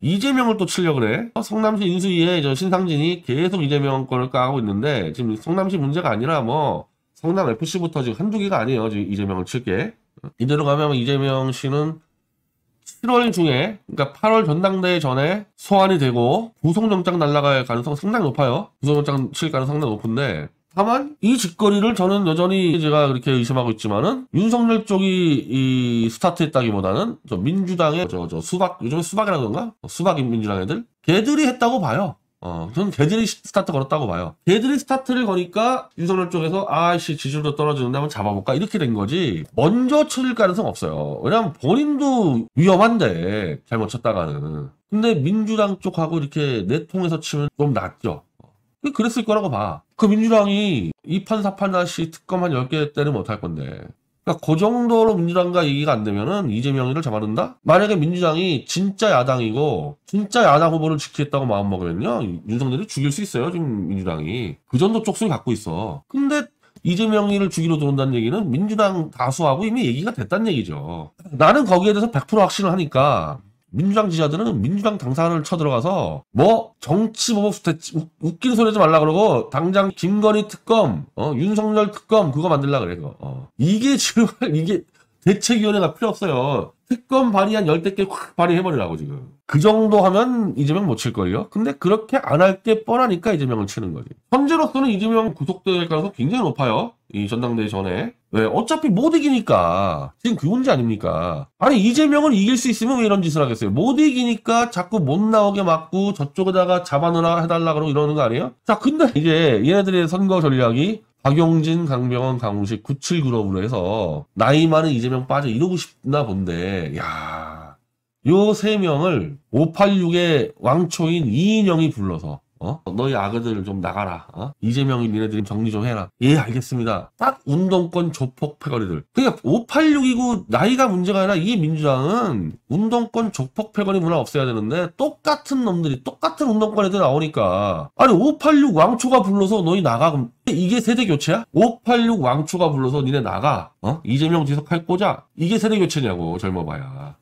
이재명을 또 치려 그래. 성남시 인수위에 저 신상진이 계속 이재명 건을 까고 있는데 지금 성남시 문제가 아니라 뭐 성남 FC부터 지금 한두 개가 아니에요. 지금 이재명을 칠게. 이대로 가면 이재명 씨는 7월 중에 그러니까 8월 전당대회 전에 소환이 되고 구속영장 날라갈 가능성 상당히 높아요. 구속영장 칠 가능성 상당히 높은데 다만 이짓거리를 저는 여전히 제가 그렇게 의심하고 있지만은 윤석열 쪽이 이 스타트했다기보다는 저 민주당의 저, 저 수박 요즘에 수박이라는 건가 어, 수박 민주당 애들 걔들이 했다고 봐요. 어, 저는 걔들이 스타트 걸었다고 봐요. 걔들이 스타트를 거니까 윤석열 쪽에서 아씨 지지율도 떨어지는데 한번 잡아볼까 이렇게 된 거지 먼저 쳐질 가능성 없어요. 왜냐면 본인도 위험한데 잘못 쳤다가는. 근데 민주당 쪽하고 이렇게 내통해서 치면 좀 낫죠. 어, 그랬을 거라고 봐. 그 민주당이 2판, 4판 다시 특검 한 10개 때리못할 건데. 그러니까 그 정도로 민주당과 얘기가 안 되면은 이재명이를 잡아둔다? 만약에 민주당이 진짜 야당이고 진짜 야당 후보를 지키겠다고 마음먹으면요 윤석열이 죽일 수 있어요 지금 민주당이 그 정도 쪽수를 갖고 있어 근데 이재명이를 죽이러 들어온다는 얘기는 민주당 다수하고 이미 얘기가 됐단 얘기죠 나는 거기에 대해서 100% 확신을 하니까 민주당 지지자들은 민주당 당사를 쳐들어가서 뭐 정치 보복 수태 웃긴 소리 하지 말라 그러고 당장 김건희 특검 어, 윤석열 특검 그거 만들라 그래 그거 어. 이게 지금 이게 대책위원회가 필요 없어요 특검 발의한 열댓 개확 발의해버리라고 지금 그 정도 하면 이재명 못 칠걸요 근데 그렇게 안 할 게 뻔하니까 이재명을 치는 거지 현재로서는 이재명 구속될 가능성 굉장히 높아요 이 전당대회 전에 왜 어차피 못 이기니까 지금 그 문제 아닙니까 아니 이재명은 이길 수 있으면 왜 이런 짓을 하겠어요 못 이기니까 자꾸 못 나오게 막고 저쪽에다가 잡아놓으라 해달라 그러고 이러는 거 아니에요 자 근데 이제 얘네들의 선거 전략이 박용진, 강병원, 강훈식 97 그룹으로 해서 나이 많은 이재명 빠져 이러고 싶나 본데 야요 세 명을 586의 왕초인 이인영이 불러서 어? 너희 아그들 좀 나가라. 어? 이재명이 니네들이 정리 좀 해라. 예, 알겠습니다. 딱 운동권 조폭 패거리들. 그러니까 586이고 나이가 문제가 아니라 이 민주당은 운동권 조폭 패거리 문화 없애야 되는데 똑같은 놈들이 똑같은 운동권 애들 나오니까 아니 586 왕초가 불러서 너희 나가 그럼 이게 세대 교체야? 586 왕초가 불러서 니네 나가. 어? 이재명 뒤에서 칼 꽂아. 이게 세대 교체냐고 젊어봐야.